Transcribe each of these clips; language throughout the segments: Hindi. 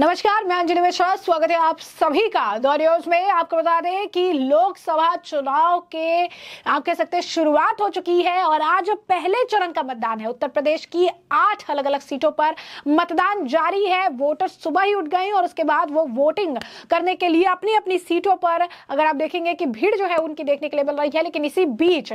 नमस्कार मैं अंजलि मिश्रा स्वागत है आप सभी का दौरियोज में आपको बता दें कि लोकसभा चुनाव के आप कह सकते हैं शुरुआत हो चुकी है और आज पहले चरण का मतदान है उत्तर प्रदेश की आठ अलग अलग सीटों पर मतदान जारी है वोटर सुबह ही उठ गए और उसके बाद वो वोटिंग करने के लिए अपनी अपनी सीटों पर अगर आप देखेंगे कि भीड़ जो है उनकी देखने के लिए मिल रही है लेकिन इसी बीच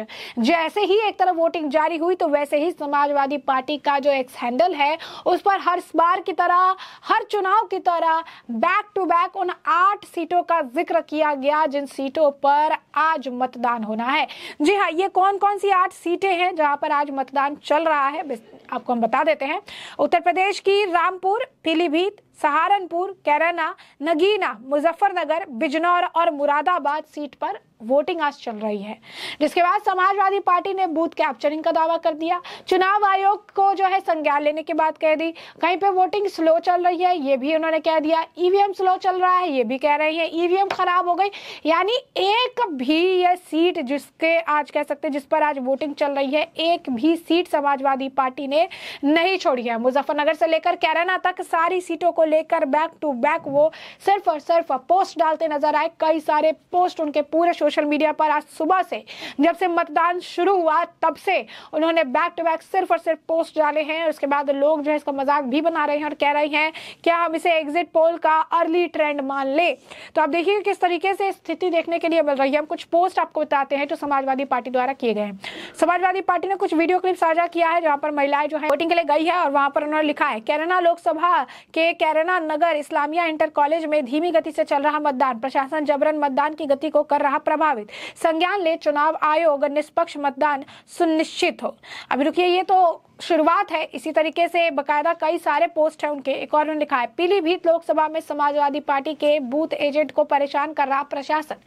जैसे ही एक तरफ वोटिंग जारी हुई तो वैसे ही समाजवादी पार्टी का जो एक्स हैंडल है उस पर हर बार की तरह हर चुनाव की तरह बैक टू बैक उन आठ सीटों का जिक्र किया गया जिन सीटों पर आज मतदान होना है जी हाँ ये कौन कौन सी आठ सीटें हैं जहां पर आज मतदान चल रहा है आपको हम बता देते हैं उत्तर प्रदेश की रामपुर पीलीभीत सहारनपुर कैराना नगीना मुजफ्फरनगर बिजनौर और मुरादाबाद सीट पर वोटिंग आज चल रही है जिसके बाद समाजवादी पार्टी ने बूथ कैप्चरिंग का दावा कर दिया चुनाव आयोग को जो है संज्ञान लेने की बात कह दी कहीं पे वोटिंग स्लो चल रही है ये भी उन्होंने कह दिया ईवीएम स्लो चल रहा है ये भी कह रहे हैं ईवीएम खराब हो गई यानी एक भी यह सीट जिसके आज कह सकते जिस पर आज वोटिंग चल रही है एक भी सीट समाजवादी पार्टी ने नहीं छोड़ी है मुजफ्फरनगर से लेकर कैराना तक सारी सीटों को लेकर बैक टू बैक वो सिर्फ और सिर्फ पोस्ट डालते नजर आए कई सारे पोस्ट उनके पूरे सोशल मीडिया पर आज सुबह से जब से मतदान शुरू हुआ तब से उन्होंने बैक टू बैक सिर्फ और सिर्फ पोस्ट डाले हैं और उसके बाद लोग जो है इसका मजाक भी बना रहे हैं और कह रहे हैं क्या हम इसे एग्जिट पोल का अर्ली ट्रेंड मान ले तो आप देखिए किस तरीके से स्थिति देखने के लिए मिल रही है हम कुछ पोस्ट आपको बताते हैं जो समाजवादी पार्टी द्वारा किए गए हैं समाजवादी पार्टी ने कुछ वीडियो क्लिप साझा किया है जहां पर महिलाएं जो है वोटिंग के लिए गई है और वहां पर उन्होंने लिखा है केरना लोकसभा के केरना महाराणा नगर इस्लामिया इंटर कॉलेज में धीमी गति से चल रहा मतदान प्रशासन जबरन मतदान की गति को कर रहा प्रभावित संज्ञान ले चुनाव आयोग निष्पक्ष मतदान सुनिश्चित हो अभी रुकिए ये तो शुरुआत है इसी तरीके से बकायदा कई सारे पोस्ट है उनके एक और ने लिखा है पीलीभीत लोकसभा में समाजवादी पार्टी के बूथ एजेंट को परेशान कर रहा प्रशासन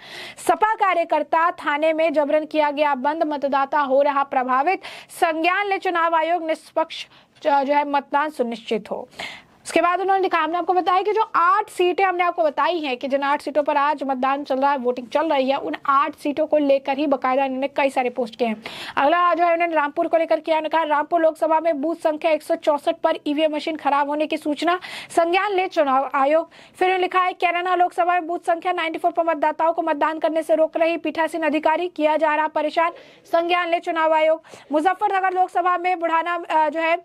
सपा कार्यकर्ता थाने में जबरन किया गया बंद मतदाता हो रहा प्रभावित संज्ञान ले चुनाव आयोग निष्पक्ष जो है मतदान सुनिश्चित हो उसके बाद उन्होंने लिखा हमने आपको बताया कि जो आठ सीटें हमने आपको बताई हैं कि जिन आठ सीटों पर आज मतदान चल रहा है वोटिंग चल रही है उन आठ सीटों को लेकर ही बकायदा इन्होंने कई सारे पोस्ट किए हैं अगला जो है उन्होंने रामपुर को लेकर किया उन्होंने कहा रामपुर लोकसभा में बूथ संख्या एक पर ईवीएम मशीन खराब होने की सूचना संज्ञान ले चुनाव आयोग फिर उन्होंने लिखा है कैराना लोकसभा में बूथ संख्या नाइन्टी पर मतदाताओं को मतदान करने से रोक रही पीठासीन अधिकारी किया जा रहा परेशान संज्ञान ले चुनाव आयोग मुजफ्फरनगर लोकसभा में बुढ़ाना जो है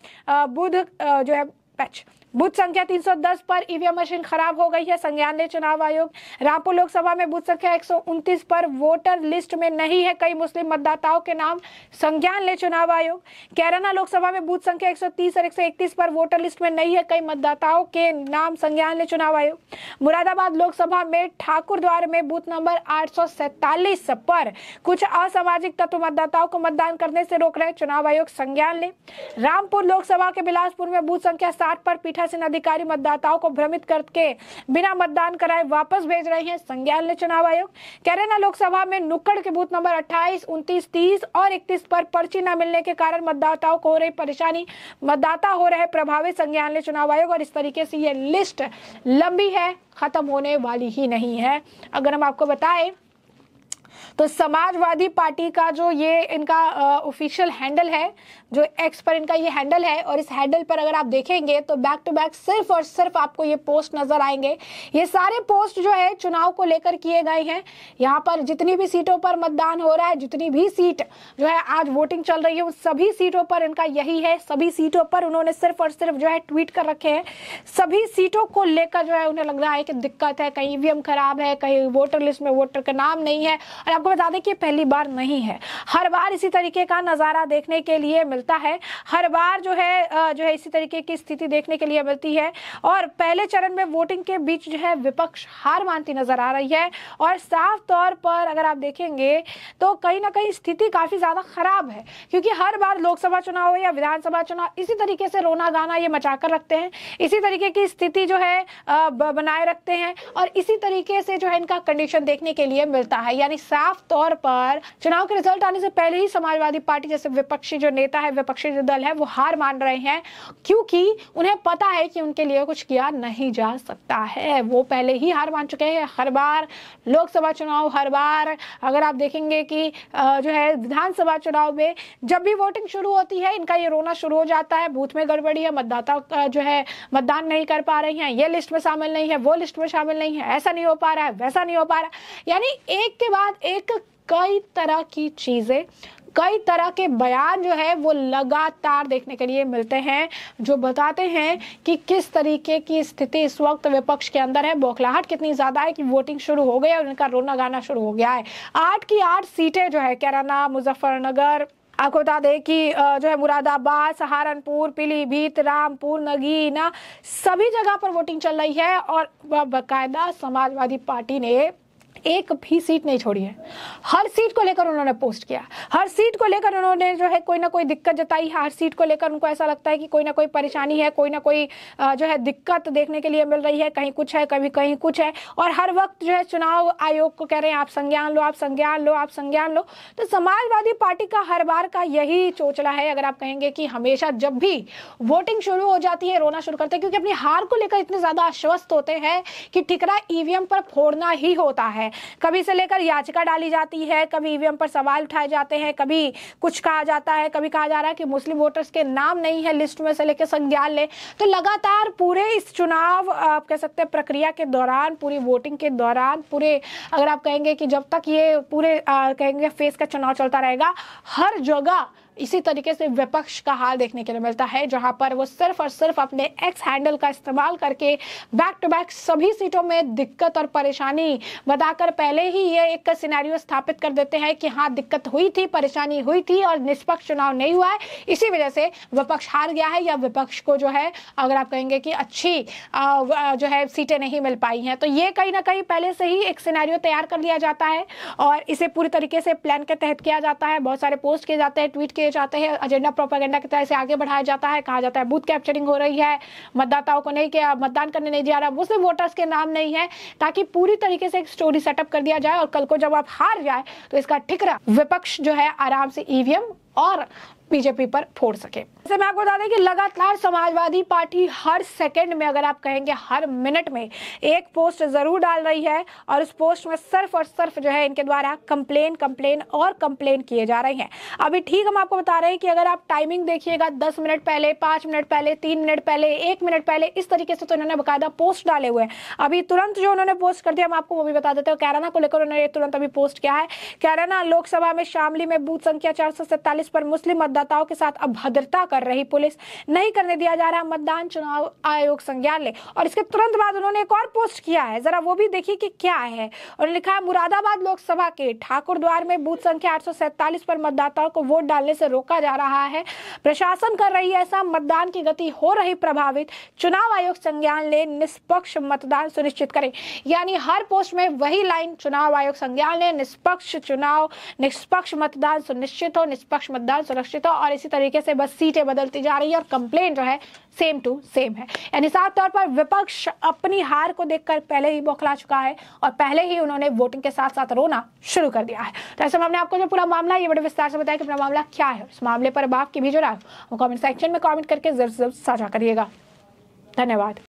बुध जो है पैच बूथ संख्या 310 पर ईवीएम e मशीन खराब हो गई है संज्ञान ले चुनाव आयोग रामपुर लोकसभा में बूथ संख्या 129 पर वोटर लिस्ट में नहीं है कई मुस्लिम मतदाताओं के नाम संज्ञान ले चुनाव आयोग कैराना लोकसभा में बूथ संख्या 130 और 131 पर वोटर लिस्ट में नहीं है कई मतदाताओं के नाम संज्ञान ले चुनाव आयोग मुरादाबाद लोकसभा में ठाकुर द्वार में बूथ नंबर आठ पर कुछ असामाजिक तत्व मतदाताओं को मतदान करने से रोक रहे चुनाव आयोग संज्ञान ले रामपुर लोकसभा के बिलासपुर में बूथ संख्या साठ पर पीठा शासन अधिकारी मतदाताओं को भ्रमित करके बिना मतदान कराए वापस भेज रहे हैं संज्ञान ने चुनाव आयोग कैरेना लोकसभा में नुक्कड़ के बूथ नंबर 28, 29, 30 और 31 पर पर्ची न मिलने के कारण मतदाताओं को हो रही परेशानी मतदाता हो रहे प्रभावित संज्ञान ने चुनाव आयोग और इस तरीके से ये लिस्ट लंबी है खत्म होने वाली ही नहीं है अगर हम आपको बताएं तो समाजवादी पार्टी का जो ये इनका ऑफिशियल हैंडल है जो एक्स पर इनका ये हैंडल है और इस हैंडल पर अगर आप देखेंगे तो बैक टू बैक सिर्फ और सिर्फ आपको ये पोस्ट नजर आएंगे ये सारे पोस्ट जो है चुनाव को लेकर किए गए हैं यहाँ पर जितनी भी सीटों पर मतदान हो रहा है जितनी भी सीट जो है आज वोटिंग चल रही है उन सभी सीटों पर इनका यही है सभी सीटों पर उन्होंने सिर्फ और सिर्फ जो है ट्वीट कर रखे हैं सभी सीटों को लेकर जो है उन्हें लग रहा है कि दिक्कत है कहीं ईवीएम खराब है कहीं वोटर लिस्ट में वोटर का नाम नहीं है और आप आपको बता दें कि पहली बार नहीं है हर बार इसी तरीके का नज़ारा देखने के लिए मिलता है हर बार जो है जो है इसी तरीके की स्थिति देखने के लिए मिलती है और पहले चरण में वोटिंग के बीच जो है विपक्ष हार मानती नजर आ रही है और साफ तौर पर अगर आप देखेंगे तो कहीं ना कहीं स्थिति काफी ज्यादा खराब है क्योंकि हर बार लोकसभा चुनाव हो या विधानसभा चुनाव इसी तरीके से रोना गाना ये मचाकर रखते हैं इसी तरीके की स्थिति जो है बनाए रखते हैं और इसी तरीके से जो है इनका कंडीशन देखने के लिए मिलता है यानी साफ साफ तौर पर चुनाव के रिजल्ट आने से पहले ही समाजवादी पार्टी जैसे विपक्षी जो नेता है विपक्षी जो दल है वो हार मान रहे हैं क्योंकि उन्हें पता है कि उनके लिए कुछ किया नहीं जा सकता है वो पहले ही हार मान चुके हैं हर बार लोकसभा चुनाव हर बार अगर आप देखेंगे कि जो है विधानसभा चुनाव में जब भी वोटिंग शुरू होती है इनका ये रोना शुरू हो जाता है बूथ में गड़बड़ी है मतदाता जो है मतदान नहीं कर पा रही हैं ये लिस्ट में शामिल नहीं है वो लिस्ट में शामिल नहीं है ऐसा नहीं हो पा रहा है वैसा नहीं हो पा रहा यानी एक के बाद एक एक कई तरह की चीज़ें कई तरह के बयान जो है वो लगातार देखने के लिए मिलते हैं जो बताते हैं कि किस तरीके की स्थिति इस वक्त विपक्ष के अंदर है बौखलाहट कितनी ज़्यादा है कि वोटिंग शुरू हो गई है और इनका रोना गाना शुरू हो गया है आठ की आठ सीटें जो है कैराना मुजफ्फरनगर आपको बता दें कि जो है मुरादाबाद सहारनपुर पीलीभीत रामपुर नगीना सभी जगह पर वोटिंग चल रही है और बाकायदा समाजवादी पार्टी ने एक भी सीट नहीं छोड़ी है हर सीट को लेकर उन्होंने पोस्ट किया हर सीट को लेकर उन्होंने जो है कोई ना कोई दिक्कत जताई है हर सीट को लेकर उनको ऐसा लगता है कि कोई ना कोई परेशानी है कोई ना कोई जो है दिक्कत देखने के लिए मिल रही है कहीं कुछ है कभी कहीं कुछ है और हर वक्त जो है चुनाव आयोग को कह रहे हैं आप संज्ञान लो आप संज्ञान लो आप संज्ञान लो तो समाजवादी पार्टी का हर बार का यही चोचला है अगर आप कहेंगे कि हमेशा जब भी वोटिंग शुरू हो जाती है रोना शुरू करते हैं क्योंकि अपनी हार को लेकर इतने ज्यादा आश्वस्त होते हैं कि ठिकरा ईवीएम पर फोड़ना ही होता है कभी से लेकर याचिका डाली जाती है कभी ईवीएम पर सवाल उठाए जाते हैं कभी कुछ कहा जाता है कभी कहा जा रहा है कि मुस्लिम वोटर्स के नाम नहीं है लिस्ट में से लेकर संज्ञान ले तो लगातार पूरे इस चुनाव आप कह सकते हैं प्रक्रिया के दौरान पूरी वोटिंग के दौरान पूरे अगर आप कहेंगे कि जब तक ये पूरे आ, कहेंगे फेस का चुनाव चलता रहेगा हर जगह इसी तरीके से विपक्ष का हाल देखने के लिए मिलता है जहां पर वो सिर्फ और सिर्फ अपने एक्स हैंडल का इस्तेमाल करके बैक टू बैक सभी सीटों में दिक्कत और परेशानी बताकर पहले ही ये एक सिनेरियो स्थापित कर देते हैं कि हाँ दिक्कत हुई थी परेशानी हुई थी और निष्पक्ष चुनाव नहीं हुआ है इसी वजह से विपक्ष हार गया है या विपक्ष को जो है अगर आप कहेंगे कि अच्छी जो है सीटें नहीं मिल पाई हैं तो ये कहीं ना कहीं पहले से ही एक सिनेरियो तैयार कर लिया जाता है और इसे पूरी तरीके से प्लान के तहत किया जाता है बहुत सारे पोस्ट किए जाते हैं ट्वीट किए दिए जाते हैं एजेंडा प्रोपागेंडा की तरह से आगे बढ़ाया जाता है कहा जाता है बूथ कैप्चरिंग हो रही है मतदाताओं को नहीं किया मतदान करने नहीं जा रहा मुस्लिम वोटर्स के नाम नहीं है ताकि पूरी तरीके से एक स्टोरी सेटअप कर दिया जाए और कल को जब आप हार जाए तो इसका ठिकरा विपक्ष जो है आराम से ईवीएम e और बीजेपी पर फोड़ सके जैसे मैं आपको बता दें कि लगातार समाजवादी पार्टी हर सेकंड में अगर आप कहेंगे हर मिनट में एक पोस्ट जरूर डाल रही है और उस पोस्ट में सिर्फ और सिर्फ जो है इनके द्वारा कंप्लेन कंप्लेन और कंप्लेन किए जा रहे हैं अभी ठीक हम आपको बता रहे हैं कि अगर आप टाइमिंग देखिएगा दस मिनट पहले पांच मिनट पहले तीन मिनट पहले एक मिनट पहले इस तरीके से तो इन्होंने बाकायदा पोस्ट डाले हुए हैं अभी तुरंत जो उन्होंने पोस्ट कर दिया हम आपको वो भी बता देते हैं कैराना को लेकर उन्होंने तुरंत अभी पोस्ट किया है कैराना लोकसभा में शामली में बूथ संख्या चार पर मुस्लिम मतदाताओं के साथ अभद्रता कर रही पुलिस नहीं करने दिया जा रहा मतदान चुनाव आयोग संज्ञान ले और इसके तुरंत बाद उन्होंने एक और पोस्ट किया है जरा वो भी देखिए कि क्या है और लिखा है मुरादाबाद लोकसभा के ठाकुर द्वार में बूथ संख्या आठ पर मतदाताओं को वोट डालने से रोका जा रहा है प्रशासन कर रही है ऐसा मतदान की गति हो रही प्रभावित चुनाव आयोग संज्ञान ले निष्पक्ष मतदान सुनिश्चित करें यानी हर पोस्ट में वही लाइन चुनाव आयोग संज्ञान ले निष्पक्ष चुनाव निष्पक्ष मतदान सुनिश्चित हो निष्पक्ष मतदान सुरक्षित था और इसी तरीके से बस सीटें बदलती जा रही है और कंप्लेन जो है सेम टू सेम है यानी साफ तौर पर विपक्ष अपनी हार को देखकर पहले ही बौखला चुका है और पहले ही उन्होंने वोटिंग के साथ साथ रोना शुरू कर दिया है तो ऐसे में आपको जो पूरा मामला ये बड़े विस्तार से बताया कि पूरा मामला क्या है इस मामले पर अब आपकी भी जो राय कॉमेंट सेक्शन में कॉमेंट करके जरूर जरूर साझा करिएगा धन्यवाद